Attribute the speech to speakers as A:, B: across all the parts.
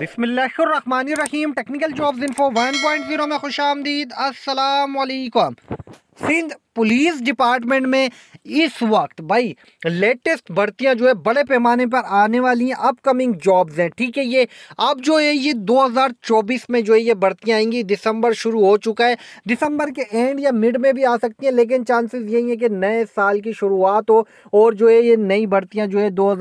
A: बिसमीम technical jobs info 1.0 में खुश आमदीद असलकुम सिंध पुलिस डिपार्टमेंट में इस वक्त भाई लेटेस्ट भर्तियां जो है बड़े पैमाने पर आने वाली हैं अपकमिंग जॉब्स हैं ठीक है ये अब जो है ये 2024 में जो है ये भर्तियां आएंगी दिसंबर शुरू हो चुका है दिसंबर के एंड या मिड में भी आ सकती हैं लेकिन चांसेस यही है कि नए साल की शुरुआत हो और जो है ये नई भर्तियाँ जो है दो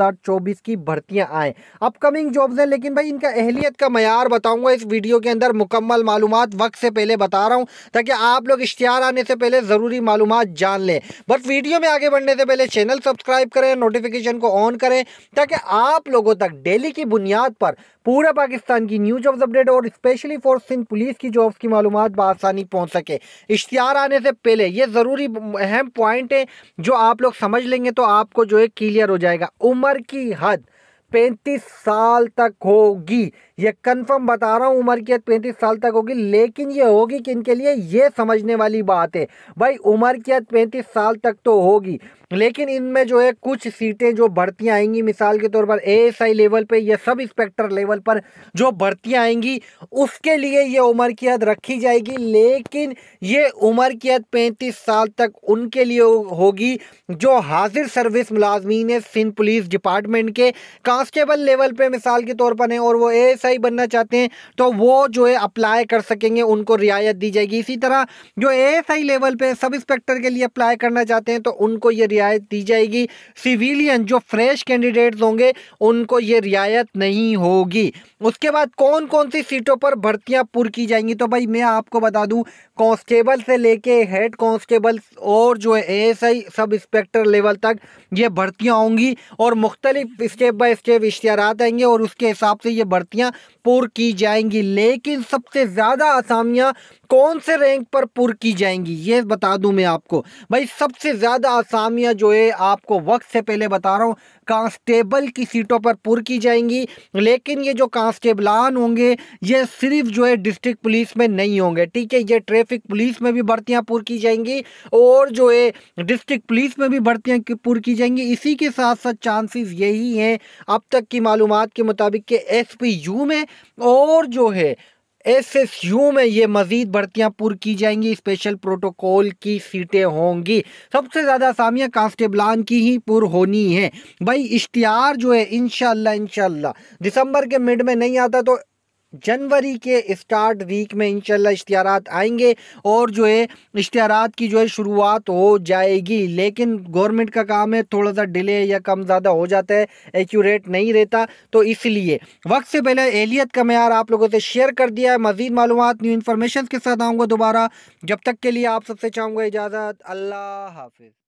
A: की भर्तियाँ आएँ अपकमिंग जॉब्स हैं लेकिन भाई इनका अहलियत का मैार बताऊँगा इस वीडियो के अंदर मुकम्मल मालूम वक्त से पहले बता रहा हूँ ताकि आप लोग इश्तहार आने से पहले ज़रूरी मालूम जान लें बट वीडियो में आगे बढ़ने से पहले चैनल सब्सक्राइब करें नोटिफिकेशन को ऑन करें ताकि आप लोगों तक डेली की बुनियाद पर पूरे पाकिस्तान की न्यूज जॉब्स अपडेट और स्पेशली फॉर सिंध पुलिस की जॉब्स की मालूम बसानी पहुँच सके इश्तिहार आने से पहले ये ज़रूरी अहम पॉइंट है जो आप लोग समझ लेंगे तो आपको जो है क्लियर हो जाएगा उम्र की हद पैंतीस साल तक होगी ये कंफर्म बता रहा हूँ उम्र की हद पैंतीस साल तक होगी लेकिन ये होगी कि इनके लिए ये समझने वाली बात है भाई उम्र की हद पैंतीस साल तक तो होगी लेकिन इनमें जो है कुछ सीटें जो भर्तियाँ आएंगी मिसाल के तौर पर एएसआई लेवल पे या सब इंस्पेक्टर लेवल पर जो भर्तियाँ आएंगी उसके लिए ये उम्र की हद रखी जाएगी लेकिन ये उम्र की हद पैंतीस साल तक उनके लिए होगी जो हाजिर सर्विस मुलाजमीन है सिंध पुलिस डिपार्टमेंट के का कांस्टेबल लेवल पे मिसाल के तौर पर हैं और वो एएसआई बनना चाहते हैं तो वो जो है अप्लाई कर सकेंगे उनको रियायत दी जाएगी इसी तरह जो एएसआई लेवल पे सब इंस्पेक्टर के लिए अप्लाई करना चाहते हैं तो उनको ये रियायत दी जाएगी सिविलियन जो फ्रेश कैंडिडेट्स होंगे उनको ये रियायत नहीं होगी उसके बाद कौन कौन सी सीटों पर भर्तियाँ पुर की जाएंगी तो भाई मैं आपको बता दूँ कांस्टेबल से लेके हेड कॉन्स्टेबल और जो है ए सब इंस्पेक्टर लेवल तक ये भर्तियाँ होंगी और मुख्तलिफ स्टेप बाई स्टेप के इश्तार आएंगे और उसके हिसाब से ये भर्तियाँ पूर की जाएंगी लेकिन सबसे ज़्यादा आसामियाँ कौन से रैंक पर पुर की जाएंगी ये बता दूं मैं आपको भाई सबसे ज़्यादा आसामियाँ जो है आपको वक्त से पहले बता रहा हूँ कांस्टेबल की सीटों पर पुर की जाएंगी लेकिन ये जो कांस्टेबलान होंगे ये सिर्फ जो है डिस्ट्रिक्ट पुलिस में नहीं होंगे ठीक है ये ट्रैफिक पुलिस में भी भर्तियाँ पुर की जाएंगी और जो है डिस्ट्रिक्ट पुलिस में भी भर्तियाँ पुर की जाएंगी इसी के साथ साथ चांसेस यही हैं अब तक की मालूम के मुताबिक के एस में और जो है एसएसयू में ये मजीद भर्तियां पुर की जाएंगी स्पेशल प्रोटोकॉल की सीटें होंगी सबसे ज़्यादा असामियाँ कांस्टेबलान की ही पुर होनी है भाई इश्तियार जो है इन इनशाला दिसंबर के मिड में नहीं आता तो जनवरी के स्टार्ट वीक में इंशाल्लाह इश्तहार आएंगे और जो है इश्तहार की जो है शुरुआत हो जाएगी लेकिन गवर्नमेंट का काम है थोड़ा सा डिले या कम ज़्यादा हो जाता है एक्यूरेट नहीं रहता तो इसलिए वक्त से पहले एहलीत का मैार आप लोगों से शेयर कर दिया है मज़ीद मालूम न्यू इन्फॉर्मेशन के साथ आऊँगा दोबारा जब तक के लिए आप सबसे चाहूँगा इजाज़त अल्लाह हाफिज़